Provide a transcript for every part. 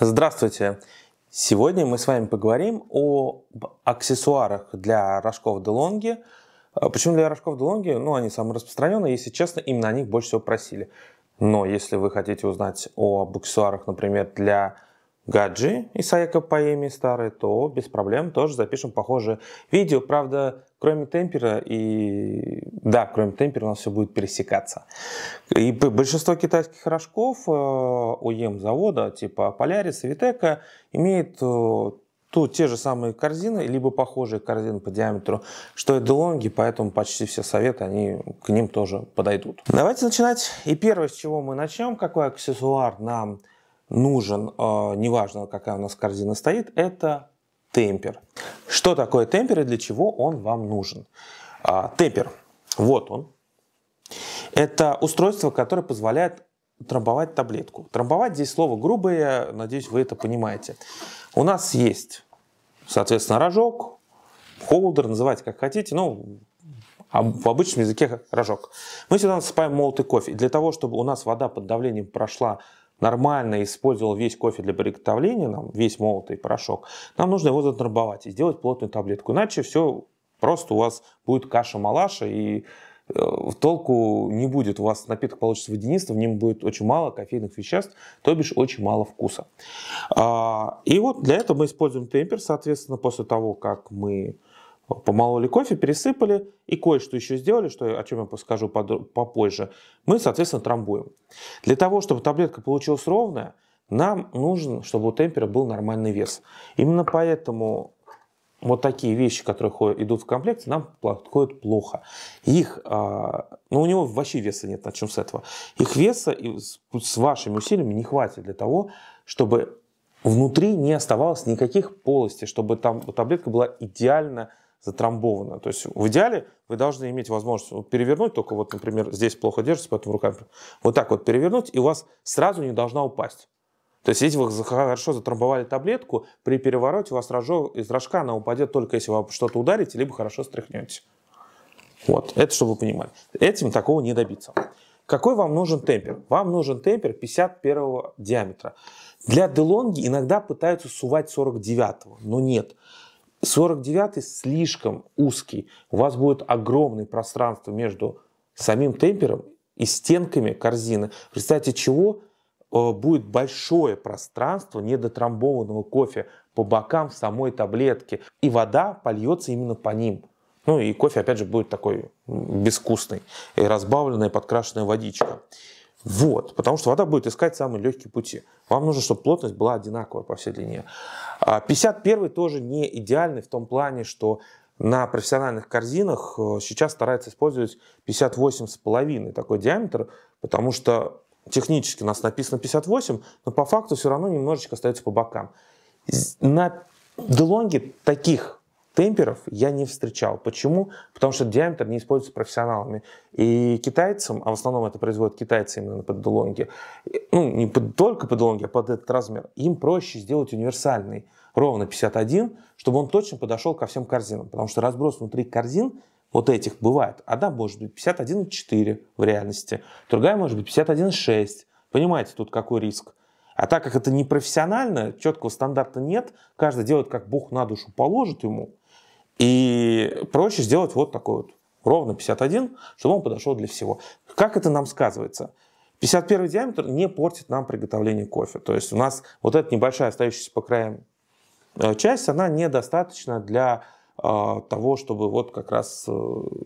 Здравствуйте! Сегодня мы с вами поговорим о аксессуарах для рожков Делонги. А, почему для рожков Делонги? Ну, они самые распространенные, если честно, именно о них больше всего просили. Но если вы хотите узнать об аксессуарах, например, для Гаджи и Саяка Паэми старые, то без проблем тоже запишем похожее видео. Правда, кроме темпера и... Да, кроме темпера у нас все будет пересекаться. И большинство китайских рожков э, ОЕМ завода, типа Polaris и Viteca, имеет тут те же самые корзины, либо похожие корзины по диаметру, что и DeLonghi, поэтому почти все советы, они к ним тоже подойдут. Давайте начинать. И первое, с чего мы начнем, какой аксессуар нам нужен, а, неважно, какая у нас корзина стоит, это темпер. Что такое темпер и для чего он вам нужен? А, темпер, вот он. Это устройство, которое позволяет трамбовать таблетку. Трамбовать здесь слово грубое, надеюсь, вы это понимаете. У нас есть, соответственно, рожок, холдер, называйте как хотите, ну, в обычном языке рожок. Мы сюда насыпаем молотый кофе. И для того, чтобы у нас вода под давлением прошла нормально использовал весь кофе для приготовления, нам, весь молотый порошок, нам нужно его затрамбовать и сделать плотную таблетку. Иначе все просто у вас будет каша-малаша и в э, толку не будет. У вас напиток получится водянистый, в нем будет очень мало кофейных веществ, то бишь очень мало вкуса. А, и вот для этого мы используем темпер, соответственно, после того, как мы помололи кофе, пересыпали и кое-что еще сделали, что, о чем я скажу попозже, мы, соответственно, трамбуем. Для того, чтобы таблетка получилась ровная, нам нужно, чтобы у темпера был нормальный вес. Именно поэтому вот такие вещи, которые идут в комплекте, нам подходят плохо. Их, а, ну, у него вообще веса нет, начнем с этого. Их веса с, с вашими усилиями не хватит для того, чтобы внутри не оставалось никаких полостей, чтобы там таблетка была идеально затрамбовано. То есть в идеале вы должны иметь возможность перевернуть, только вот, например, здесь плохо держится, поэтому руками вот так вот перевернуть, и у вас сразу не должна упасть. То есть, если вы хорошо затрамбовали таблетку, при перевороте у вас рожок, из рожка она упадет только если вы что-то ударите, либо хорошо стряхнете. Вот, это чтобы вы понимали. Этим такого не добиться. Какой вам нужен темпер? Вам нужен темпер 51 диаметра. Для делонги иногда пытаются сувать 49, но нет. 49 слишком узкий. У вас будет огромное пространство между самим темпером и стенками корзины, в результате чего э, будет большое пространство недотрамбованного кофе по бокам самой таблетки, и вода польется именно по ним. Ну и кофе, опять же, будет такой безвкусный, и разбавленная подкрашенная водичка. Вот, потому что вода будет искать самые легкие пути. Вам нужно, чтобы плотность была одинаковая по всей длине. 51 а, тоже не идеальный в том плане, что на профессиональных корзинах э, сейчас стараются использовать 58,5 такой диаметр, потому что технически у нас написано 58, но по факту все равно немножечко остается по бокам. На Делонге таких Темперов я не встречал. Почему? Потому что диаметр не используется профессионалами. И китайцам, а в основном это производят китайцы именно под DeLonghi, ну, не под, только под DeLonghi, а под этот размер, им проще сделать универсальный, ровно 51, чтобы он точно подошел ко всем корзинам. Потому что разброс внутри корзин вот этих бывает. Одна может быть 51,4 в реальности, другая может быть 51,6. Понимаете, тут какой риск. А так как это не профессионально, четкого стандарта нет, каждый делает, как Бог на душу положит ему, и проще сделать вот такой вот, ровно 51, чтобы он подошел для всего. Как это нам сказывается? 51 диаметр не портит нам приготовление кофе. То есть у нас вот эта небольшая остающаяся по краям э, часть, она недостаточна для э, того, чтобы вот как раз э,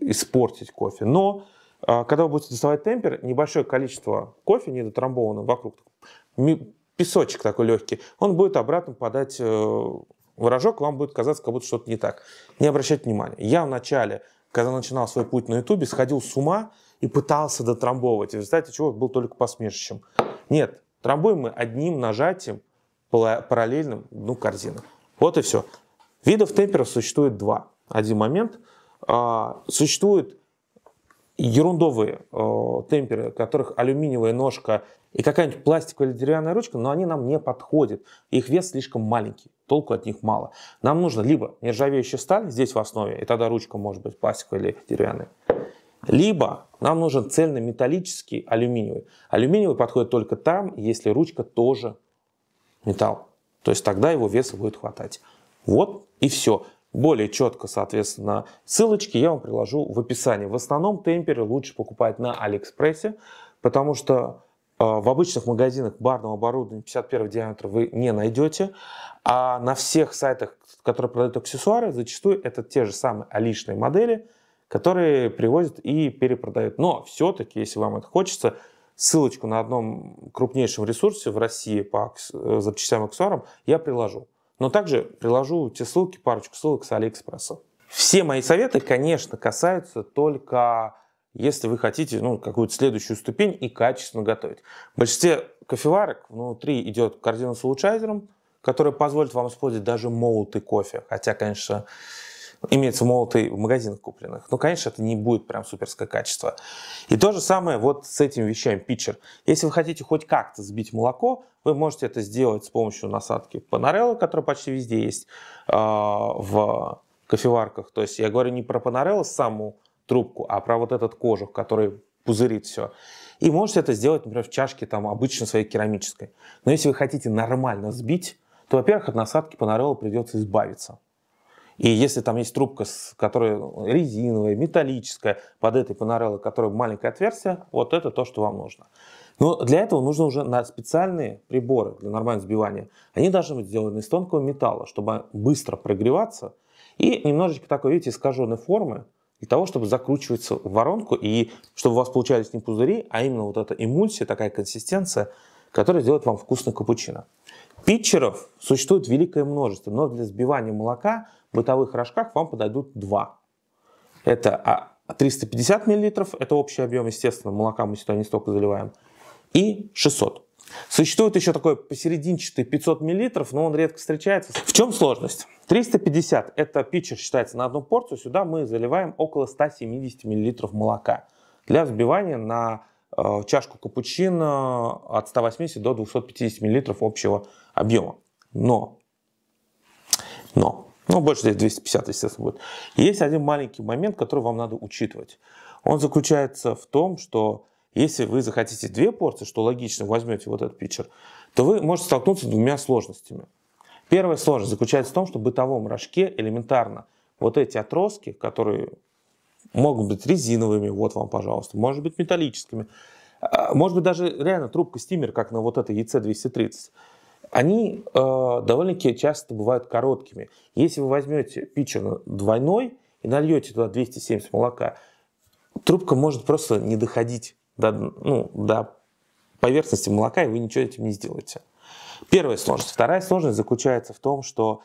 испортить кофе. Но когда вы будете доставать темпер, небольшое количество кофе недотрамбованного вокруг, песочек такой легкий, он будет обратно подать. в выражок вам будет казаться, как будто что-то не так. Не обращайте внимания. Я вначале, когда начинал свой путь на Ютубе, сходил с ума и пытался дотрамбовывать, в результате чего был только посмешищем. Нет, трамбуем мы одним нажатием параллельным дну корзины. Вот и все. Видов темперов существует два. Один момент. А, существует ерундовые э, темперы, которых алюминиевая ножка и какая-нибудь пластиковая или деревянная ручка, но они нам не подходят. Их вес слишком маленький, толку от них мало. Нам нужно либо нержавеющая сталь здесь в основе, и тогда ручка может быть пластиковая или деревянная, либо нам нужен металлический алюминиевый. Алюминиевый подходит только там, если ручка тоже металл. То есть тогда его веса будет хватать. Вот и все. Более четко, соответственно, ссылочки я вам приложу в описании. В основном темперы лучше покупать на Алиэкспрессе, потому что э, в обычных магазинах барного оборудования 51 диаметра вы не найдете, а на всех сайтах, которые продают аксессуары, зачастую это те же самые алишные модели, которые привозят и перепродают. Но все-таки, если вам это хочется, ссылочку на одном крупнейшем ресурсе в России по э, запчастям и аксессуарам я приложу. Но также приложу те ссылки, парочку ссылок с Алиэкспресса. Все мои советы, конечно, касаются только если вы хотите ну, какую-то следующую ступень и качественно готовить. В большинстве кофеварок внутри идет корзина с улучшайзером, которая позволит вам использовать даже молотый кофе. Хотя, конечно, имеется молотый в магазинах купленных. но ну, конечно, это не будет прям суперское качество. И то же самое вот с этим вещами, питчер. Если вы хотите хоть как-то сбить молоко, вы можете это сделать с помощью насадки панарелла, которая почти везде есть э, в кофеварках. То есть я говорю не про панарелло саму трубку, а про вот этот кожух, который пузырит все. И можете это сделать, например, в чашке там обычно своей керамической. Но если вы хотите нормально сбить, то, во-первых, от насадки панарелла придется избавиться. И если там есть трубка, которая резиновая, металлическая, под этой панореллой, которая маленькое отверстие, вот это то, что вам нужно. Но для этого нужно уже на специальные приборы для нормального сбивания. Они должны быть сделаны из тонкого металла, чтобы быстро прогреваться. И немножечко такой, видите, искаженной формы, для того, чтобы закручиваться в воронку, и чтобы у вас получались не пузыри, а именно вот эта эмульсия, такая консистенция, которая сделает вам вкусный капучино. Питчеров существует великое множество, но для сбивания молока в бытовых рожках вам подойдут два. Это 350 а, мл, это общий объем, естественно, молока мы сюда не столько заливаем, и 600. Существует еще такой посерединчатый 500 мл, но он редко встречается. В чем сложность? 350 – это питчер считается на одну порцию, сюда мы заливаем около 170 мл молока для взбивания на Э, чашку капучино от 180 до 250 мл общего объема. Но, но, ну больше здесь 250, естественно, будет. Есть один маленький момент, который вам надо учитывать. Он заключается в том, что если вы захотите две порции, что логично, возьмете вот этот питчер, то вы можете столкнуться с двумя сложностями. Первая сложность заключается в том, что в бытовом рожке элементарно вот эти отростки, которые Могут быть резиновыми, вот вам, пожалуйста. Может быть металлическими. А, может быть даже реально трубка стимер, как на вот этой EC230. Они э, довольно-таки часто бывают короткими. Если вы возьмете питчер двойной и нальете туда 270 молока, трубка может просто не доходить до, ну, до поверхности молока, и вы ничего этим не сделаете. Первая сложность. Вторая сложность заключается в том, что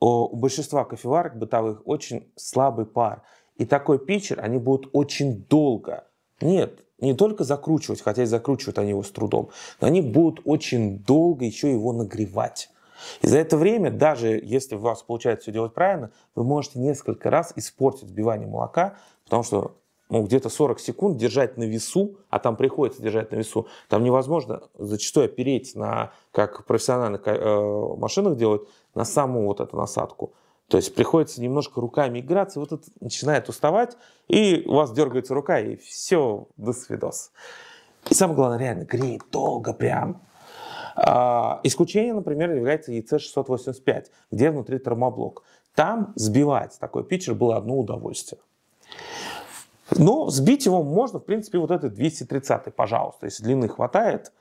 у большинства кофеварок бытовых очень слабый пар. И такой питчер они будут очень долго, нет, не только закручивать, хотя и закручивают они его с трудом, но они будут очень долго еще его нагревать. И за это время, даже если у вас получается все делать правильно, вы можете несколько раз испортить сбивание молока, потому что ну, где-то 40 секунд держать на весу, а там приходится держать на весу, там невозможно зачастую опереть на, как профессиональных э, машинах делают, на саму вот эту насадку. То есть приходится немножко руками играться, вот это начинает уставать, и у вас дергается рука, и все, до свидос. И самое главное, реально, греет долго прям. А, исключением, например, является ЕЦ 685, где внутри термоблок. Там сбивать такой питчер было одно удовольствие. Но сбить его можно, в принципе, вот этот 230 пожалуйста. Если длины хватает,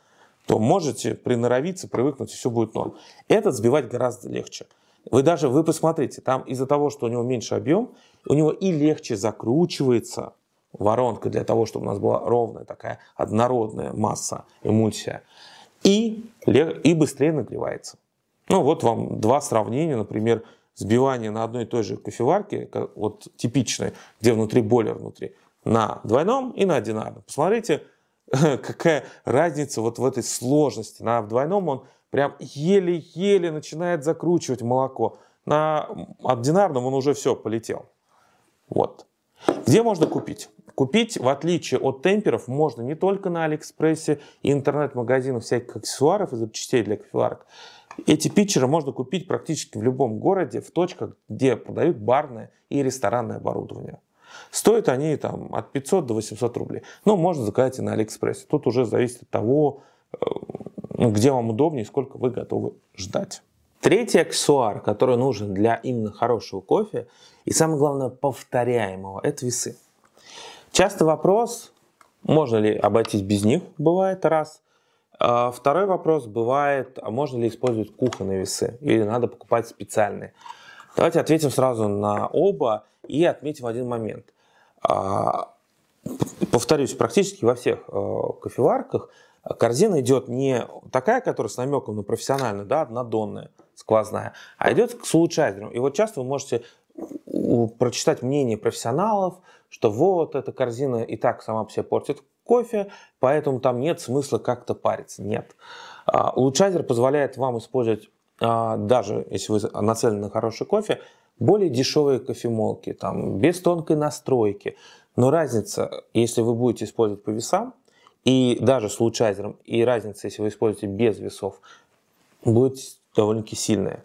то можете приноровиться, привыкнуть, и все будет норм. Этот сбивать гораздо легче. Вы даже, вы посмотрите, там из-за того, что у него меньше объем, у него и легче закручивается воронка для того, чтобы у нас была ровная такая однородная масса, эмульсия, и, и быстрее нагревается. Ну вот вам два сравнения, например, сбивание на одной и той же кофеварке, вот типичной, где внутри бойлер внутри, на двойном и на одинарном. Посмотрите, какая разница вот в этой сложности. На двойном он прям еле-еле начинает закручивать молоко. На ординарном он уже все полетел. Вот. Где можно купить? Купить, в отличие от темперов, можно не только на Алиэкспрессе и интернет-магазинах всяких аксессуаров и запчастей для кофеварок. Эти питчеры можно купить практически в любом городе, в точках, где продают барное и ресторанное оборудование. Стоят они там от 500 до 800 рублей. Но ну, можно заказать и на Алиэкспрессе. Тут уже зависит от того, э, ну, где вам удобнее, сколько вы готовы ждать. Третий аксессуар, который нужен для именно хорошего кофе и самое главное повторяемого, это весы. Часто вопрос, можно ли обойтись без них, бывает раз. А, второй вопрос бывает, а можно ли использовать кухонные весы или надо покупать специальные. Давайте ответим сразу на оба и отметим один момент. А, повторюсь, практически во всех а, кофеварках корзина идет не такая, которая с намеком на профессиональную, да, однодонная, сквозная, а идет с улучшателем. И вот часто вы можете прочитать мнение профессионалов, что вот эта корзина и так сама по себе портит кофе, поэтому там нет смысла как-то париться. Нет. А, улучшатель позволяет вам использовать, а, даже если вы нацелены на хороший кофе, более дешевые кофемолки, там, без тонкой настройки. Но разница, если вы будете использовать по весам, и даже с лучайзером, и разница, если вы используете без весов, будет довольно-таки сильная.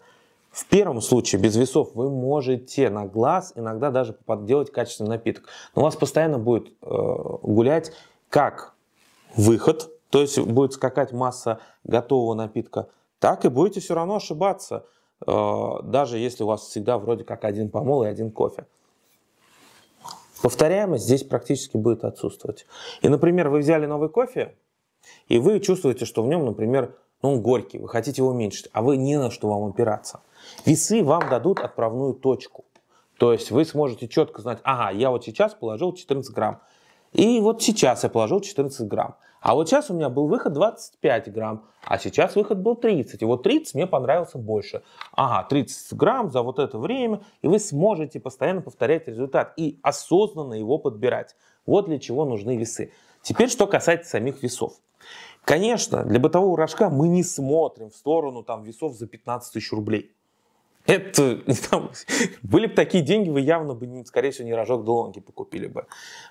В первом случае без весов вы можете на глаз иногда даже подделать качественный напиток. Но у вас постоянно будет э, гулять как выход, то есть будет скакать масса готового напитка, так и будете все равно ошибаться, э, даже если у вас всегда вроде как один помол и один кофе. Повторяемость здесь практически будет отсутствовать. И, например, вы взяли новый кофе, и вы чувствуете, что в нем, например, ну, он горький, вы хотите его уменьшить, а вы не на что вам опираться. Весы вам дадут отправную точку. То есть вы сможете четко знать, ага, я вот сейчас положил 14 грамм, и вот сейчас я положил 14 грамм. А вот сейчас у меня был выход 25 грамм, а сейчас выход был 30. И вот 30 мне понравился больше. Ага, 30 грамм за вот это время, и вы сможете постоянно повторять результат и осознанно его подбирать. Вот для чего нужны весы. Теперь, что касается самих весов. Конечно, для бытового рожка мы не смотрим в сторону там, весов за 15 тысяч рублей. Это, там, были бы такие деньги, вы явно бы, скорее всего, не рожок Делонги покупили бы.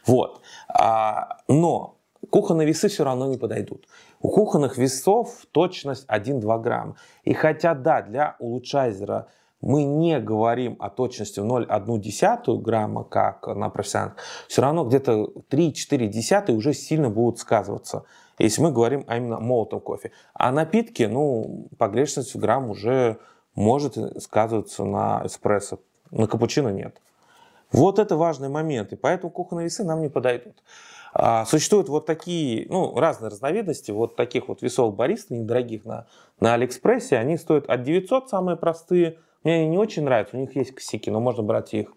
Вот. А, но Кухонные весы все равно не подойдут. У кухонных весов точность 1-2 грамма. И хотя, да, для улучшайзера мы не говорим о точности в 0,1 грамма, как на профессиональных, все равно где-то 3-4 десятые уже сильно будут сказываться, если мы говорим о а именно молотом кофе. А напитки, ну, погрешность в грамм уже может сказываться на эспрессо, на капучино нет. Вот это важный момент, и поэтому кухонные весы нам не подойдут. А, существуют вот такие, ну, разные разновидности вот таких вот весов бариста, недорогих на, на Алиэкспрессе. Они стоят от 900, самые простые. Мне они не очень нравятся, у них есть косяки, но можно брать их.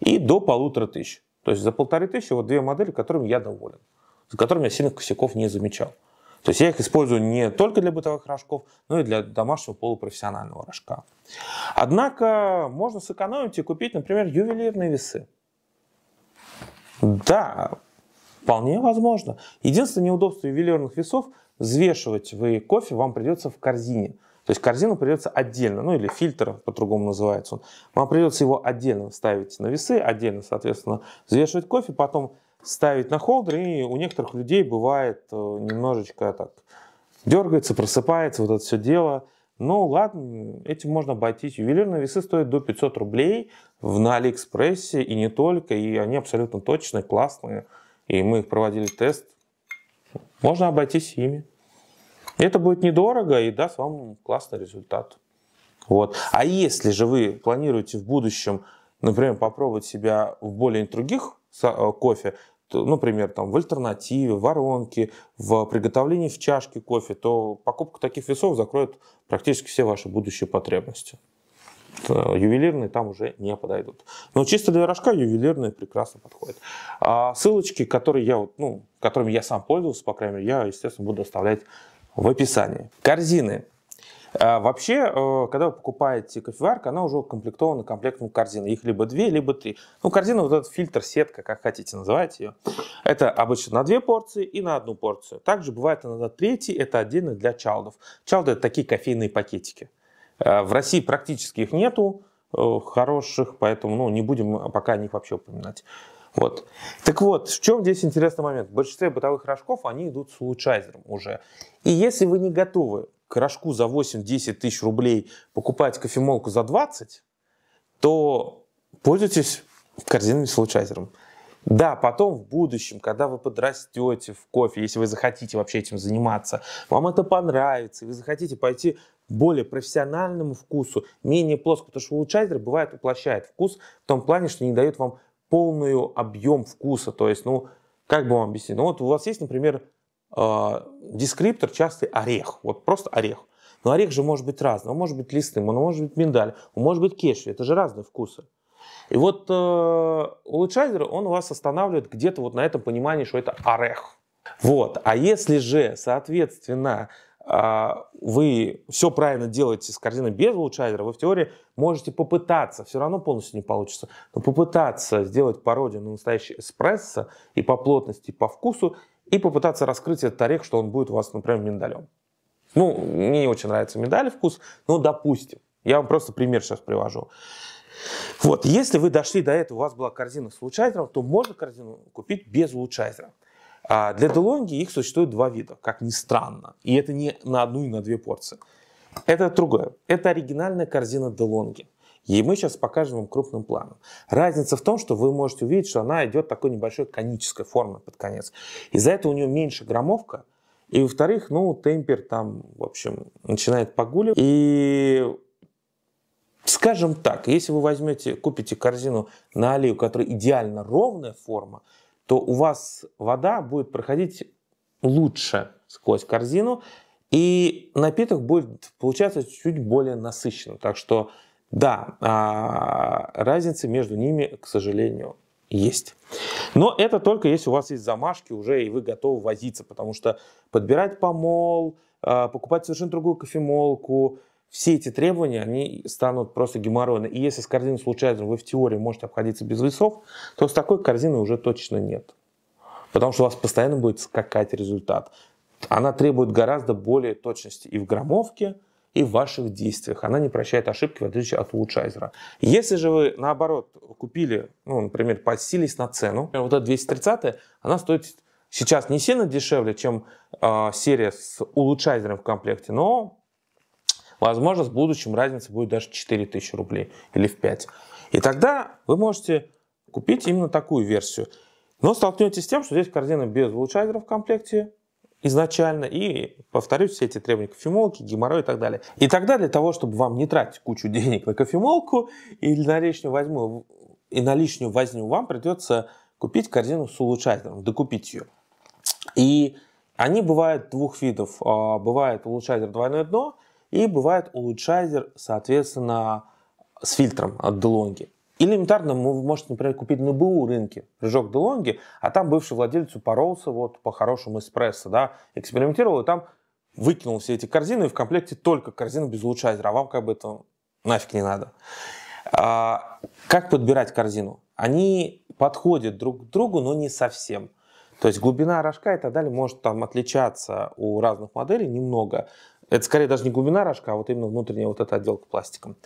И до полутора тысяч. То есть за полторы тысячи вот две модели, которыми я доволен, за которыми я сильных косяков не замечал. То есть я их использую не только для бытовых рожков, но и для домашнего полупрофессионального рожка. Однако можно сэкономить и купить, например, ювелирные весы. Да, Вполне возможно. Единственное неудобство ювелирных весов – взвешивать вы кофе вам придется в корзине. То есть корзину придется отдельно, ну или фильтр по-другому называется он. Вам придется его отдельно ставить на весы, отдельно, соответственно, взвешивать кофе, потом ставить на холдер, и у некоторых людей бывает э, немножечко так дергается, просыпается, вот это все дело. Ну ладно, этим можно обойтись. Ювелирные весы стоят до 500 рублей в на Алиэкспрессе и не только, и они абсолютно точные, классные и мы их проводили тест, можно обойтись ими. Это будет недорого и даст вам классный результат. Вот. А если же вы планируете в будущем, например, попробовать себя в более других э, кофе, то, например, там, в альтернативе, в воронке, в приготовлении в чашке кофе, то покупка таких весов закроет практически все ваши будущие потребности. Э, ювелирные там уже не подойдут. Но чисто для рожка ювелирные прекрасно подходят. А ссылочки, которые я, вот, ну, которыми я сам пользовался, по крайней мере, я, естественно, буду оставлять в описании. Корзины. А вообще, э, когда вы покупаете кофеварку, она уже комплектована комплектом корзины. Их либо две, либо три. Ну, корзина, вот этот фильтр, сетка, как хотите называть ее. Это обычно на две порции и на одну порцию. Также бывает на третий, это отдельно для чалдов. Чалды – это такие кофейные пакетики. Э, в России практически их нету э, хороших, поэтому ну, не будем пока о них вообще упоминать. Вот. Так вот, в чем здесь интересный момент? В большинстве бытовых рожков они идут с улучшайзером уже. И если вы не готовы к рожку за 8-10 тысяч рублей покупать кофемолку за 20, то пользуйтесь корзинами с улучшайзером. Да, потом в будущем, когда вы подрастете в кофе, если вы захотите вообще этим заниматься, вам это понравится, и вы захотите пойти более профессиональному вкусу, менее плоскому, потому что улучшайзер бывает уплощает вкус в том плане, что не дает вам полную объем вкуса. То есть, ну, как бы вам объяснить? Ну, вот у вас есть, например, э, дескриптор частый орех, вот просто орех. Но орех же может быть разным, он может быть листным, он может быть миндаль, он может быть кешью, это же разные вкусы. И вот э, улучшайзер, он вас останавливает где-то вот на этом понимании, что это орех. Вот. А если же, соответственно, а, вы все правильно делаете с корзиной без лучайдера, вы в теории можете попытаться, все равно полностью не получится, но попытаться сделать пародию на настоящий эспрессо и по плотности, и по вкусу, и попытаться раскрыть этот орех, что он будет у вас, например, миндалем. Ну, мне не очень нравится миндаль вкус, но допустим. Я вам просто пример сейчас привожу. Вот, если вы дошли до этого, у вас была корзина с лучайзером, то можно корзину купить без лучайзера. А для делонги их существует два вида, как ни странно. И это не на одну и на две порции. Это другое. Это оригинальная корзина делонги. И мы сейчас покажем вам крупным планом. Разница в том, что вы можете увидеть, что она идет такой небольшой конической формы под конец. Из-за этого у нее меньше громовка. И, во-вторых, ну, темпер там, в общем, начинает погуливать. И Скажем так, если вы возьмете, купите корзину на аллею, у которой идеально ровная форма, то у вас вода будет проходить лучше сквозь корзину, и напиток будет получаться чуть более насыщенным. Так что да, а, разница между ними, к сожалению, есть. Но это только если у вас есть замашки уже, и вы готовы возиться, потому что подбирать помол, а, покупать совершенно другую кофемолку – все эти требования, они станут просто геморройны. И если с корзиной случайно вы в теории можете обходиться без весов, то с такой корзиной уже точно нет. Потому что у вас постоянно будет скакать результат. Она требует гораздо более точности и в громовке, и в ваших действиях. Она не прощает ошибки, в отличие от улучшайзера. Если же вы, наоборот, купили, ну, например, подсились на цену, вот эта 230 она стоит сейчас не сильно дешевле, чем э, серия с улучшайзером в комплекте, но Возможно, в будущем разница будет даже 4000 рублей или в 5. И тогда вы можете купить именно такую версию. Но столкнетесь с тем, что здесь корзина без улучшайзера в комплекте изначально. И, повторюсь, все эти требования кофемолки, геморрой и так далее. И тогда для того, чтобы вам не тратить кучу денег на кофемолку или на лишнюю возьму, и на лишнюю возню, вам придется купить корзину с улучшайзером, докупить ее. И они бывают двух видов. А, бывает улучшайзер двойное дно, и бывает улучшайзер, соответственно, с фильтром от DeLonghi. Или элементарно вы можете, например, купить на БУ рынке прыжок DeLonghi, а там бывший владелец упоролся вот по хорошему эспрессо, да, экспериментировал, и там выкинул все эти корзины, и в комплекте только корзина без улучшайзера, а вам как бы это нафиг не надо. А, как подбирать корзину? Они подходят друг к другу, но не совсем. То есть глубина рожка и так далее может там отличаться у разных моделей немного, это скорее даже не глубина рожка, а вот именно внутренняя вот эта отделка пластиком.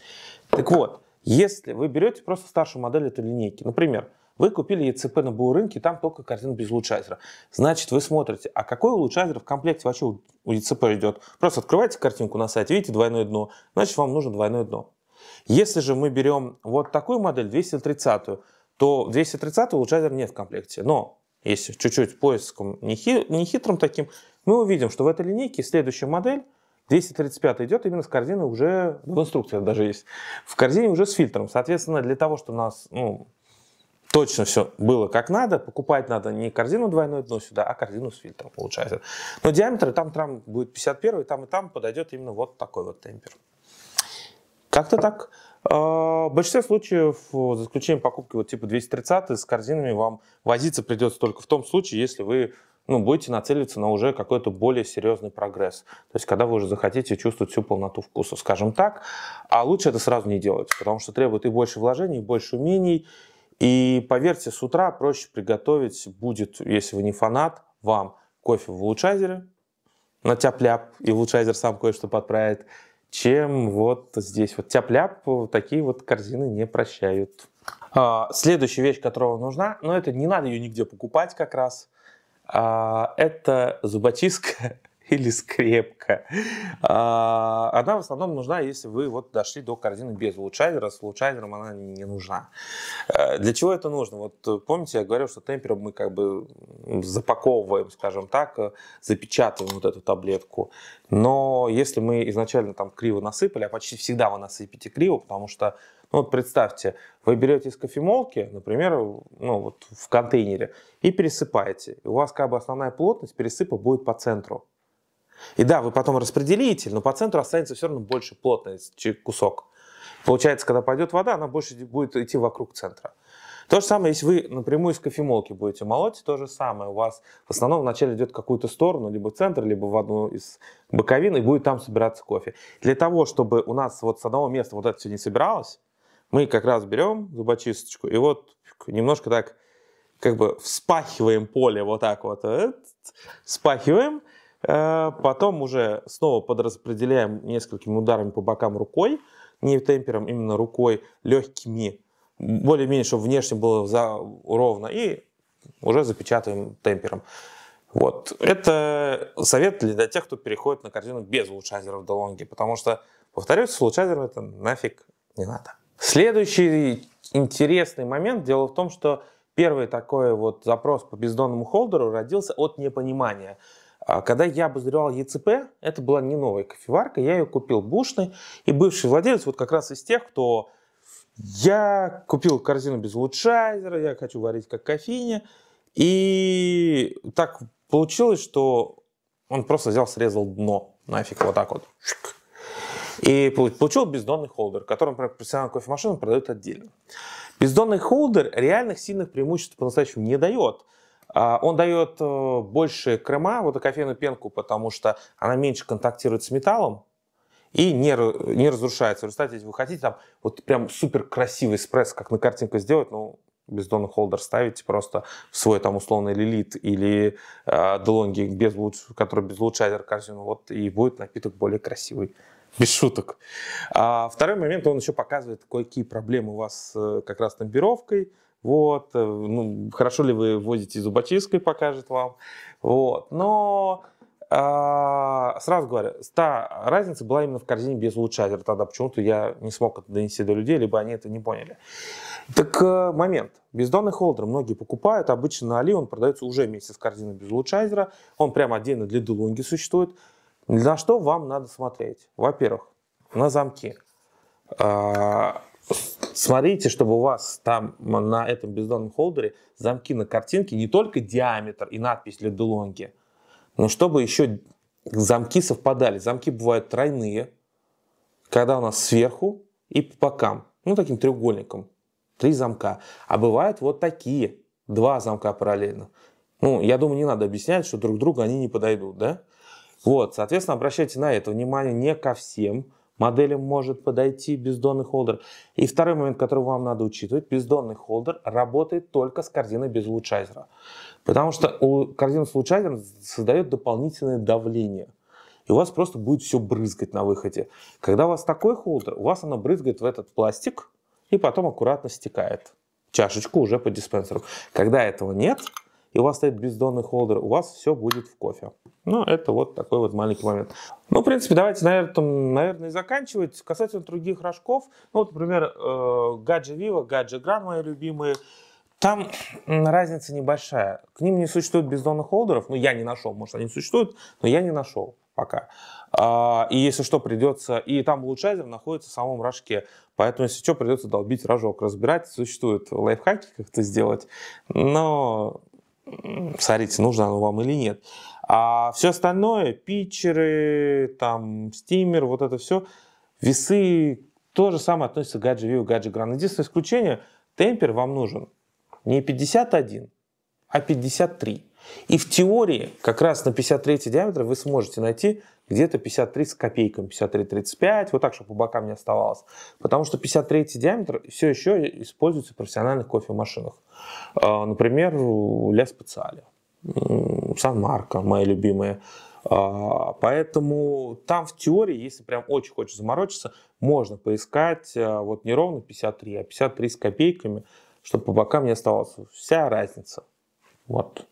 Так вот, если вы берете просто старшую модель этой линейки, например, вы купили ЕЦП на БУ рынке, там только картина без улучшателя. Значит, вы смотрите, а какой улучшатель в комплекте вообще у ЕЦП идет? Просто открываете картинку на сайте, видите двойное дно, значит, вам нужно двойное дно. Если же мы берем вот такую модель, 230 то 230 улучшателя нет в комплекте. Но если чуть-чуть поиском нехитрым таким, мы увидим, что в этой линейке следующая модель – 235 идет именно с корзины уже, ну, в инструкциях даже есть, в корзине уже с фильтром. Соответственно, для того, чтобы у нас ну, точно все было как надо, покупать надо не корзину двойное дно сюда, а корзину с фильтром получается. Но диаметр там, там будет 51, там и там подойдет именно вот такой вот темпер. Как-то так. А, в большинстве случаев, за исключением покупки вот типа 230 с корзинами, вам возиться придется только в том случае, если вы ну, будете нацеливаться на уже какой-то более серьезный прогресс. То есть, когда вы уже захотите чувствовать всю полноту вкуса, скажем так. А лучше это сразу не делать, потому что требует и больше вложений, и больше умений. И поверьте, с утра проще приготовить будет, если вы не фанат, вам кофе в улучшайзере на тяп-ляп, и улучшайзер сам кое-что подправит, чем вот здесь. Вот тяп-ляп такие вот корзины не прощают. А, следующая вещь, которая вам нужна, но это не надо ее нигде покупать как раз. А, это зубочистка или скрепка. А, она в основном нужна, если вы вот дошли до корзины без улучшайзера. С улучшайзером она не нужна. А, для чего это нужно? Вот э, помните, я говорил, что темпером мы как бы запаковываем, скажем так, э, запечатываем вот эту таблетку. Но если мы изначально там криво насыпали, а почти всегда вы насыпите криво, потому что ну, вот представьте, вы берете из кофемолки, например, ну, вот в контейнере, и пересыпаете. И у вас как бы основная плотность пересыпа будет по центру. И да, вы потом распределите, но по центру останется все равно больше плотность, чем кусок. Получается, когда пойдет вода, она больше будет идти вокруг центра. То же самое, если вы напрямую из кофемолки будете молоть, то же самое. У вас в основном вначале идет в какую-то сторону, либо в центр, либо в одну из боковин, и будет там собираться кофе. Для того, чтобы у нас вот с одного места вот это все не собиралось, мы как раз берем зубочисточку и вот немножко так как бы вспахиваем поле вот так вот, э, спахиваем, э, потом уже снова подраспределяем несколькими ударами по бокам рукой, не темпером, именно рукой, легкими, более-менее, чтобы внешне было за, ровно, и уже запечатываем темпером. Вот. Это совет для тех, кто переходит на картину без лучазеров до лонги, потому что, повторюсь, с лучайзером это нафиг не надо. Следующий интересный момент. Дело в том, что первый такой вот запрос по бездонному холдеру родился от непонимания. А, когда я обозревал ЕЦП, это была не новая кофеварка, я ее купил бушной, и бывший владелец вот как раз из тех, кто я купил корзину без улучшайзера, я хочу варить как кофейня, и так получилось, что он просто взял, срезал дно нафиг вот так вот. И получил бездонный холдер, который, например, профессиональным кофемашину продают отдельно. Бездонный холдер реальных сильных преимуществ по-настоящему не дает. А, он дает э, больше крема, вот эту кофейную пенку, потому что она меньше контактирует с металлом и не, не разрушается. В результате, если вы хотите там вот прям супер красивый эспрессо, как на картинку сделать, ну, бездонный холдер ставите просто в свой там условный лилит или э, делонги, без луч... который без лучайзер корзину, вот и будет напиток более красивый без шуток. А второй момент, он еще показывает, какие проблемы у вас э, как раз с набировкой, вот, э, ну, хорошо ли вы возите зубочисткой, покажет вам, вот, но а, сразу говорю, та разница была именно в корзине без улучшателя, тогда почему-то я не смог это донести до людей, либо они это не поняли. Так э, момент. Бездонный холдер многие покупают, обычно на Али он продается уже вместе с корзиной без улучшайзера, он прям отдельно для Делунги существует, на что вам надо смотреть? Во-первых, на замки. А, смотрите, чтобы у вас там на этом бездонном холдере замки на картинке не только диаметр и надпись для DeLonghi, но чтобы еще замки совпадали. Замки бывают тройные, когда у нас сверху и по бокам, ну таким треугольником, три замка. А бывают вот такие, два замка параллельно. Ну, я думаю, не надо объяснять, что друг другу они не подойдут, да? Вот, соответственно, обращайте на это внимание, не ко всем моделям может подойти бездонный холдер. И второй момент, который вам надо учитывать, бездонный холдер работает только с корзиной без улучшайзера. Потому что корзина с улучшайзером создает дополнительное давление. И у вас просто будет все брызгать на выходе. Когда у вас такой холдер, у вас оно брызгает в этот пластик и потом аккуратно стекает чашечку уже по диспенсеру. Когда этого нет, и у вас стоит бездонный холдер, у вас все будет в кофе. Ну, это вот такой вот маленький момент. Ну, в принципе, давайте, наверное, там, наверное и заканчивать. Касательно других рожков, ну, вот, например, Гаджи Вива, Гаджи Гран, мои любимые, там разница небольшая. К ним не существует бездонных холдеров. Ну, я не нашел, может, они существуют, но я не нашел пока. А, и если что, придется... И там улучшайзер находится в самом рожке. Поэтому, если что, придется долбить рожок. Разбирать существуют лайфхаки, как это сделать. Но смотрите, нужно оно вам или нет. А все остальное, питчеры, там, стимер, вот это все, весы, то же самое относится к гадже View, гадже Grand. Единственное исключение, темпер вам нужен не 51, а 53. И в теории как раз на 53 диаметр вы сможете найти где-то 53 с копейками, 53-35, вот так, чтобы по бокам не оставалось. Потому что 53 диаметр все еще используется в профессиональных кофемашинах. А, например, Ля Специали, Сан Марко, мои любимые. А, поэтому там в теории, если прям очень хочется заморочиться, можно поискать а, вот не ровно 53, а 53 с копейками, чтобы по бокам не оставалось. Вся разница. Вот.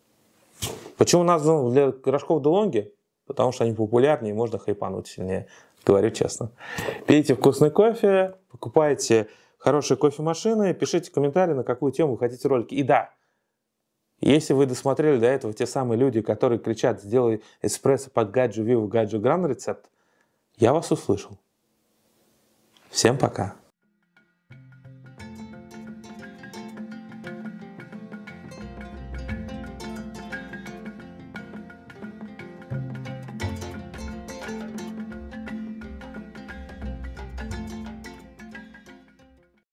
Почему назван ну, для рожков Делонги? Потому что они популярнее, можно хайпануть сильнее, говорю честно. Пейте вкусный кофе, покупайте хорошие кофемашины, пишите комментарии, на какую тему вы хотите ролики. И да, если вы досмотрели до этого те самые люди, которые кричат «Сделай эспрессо под гаджу виву, гаджу гран рецепт», я вас услышал. Всем пока!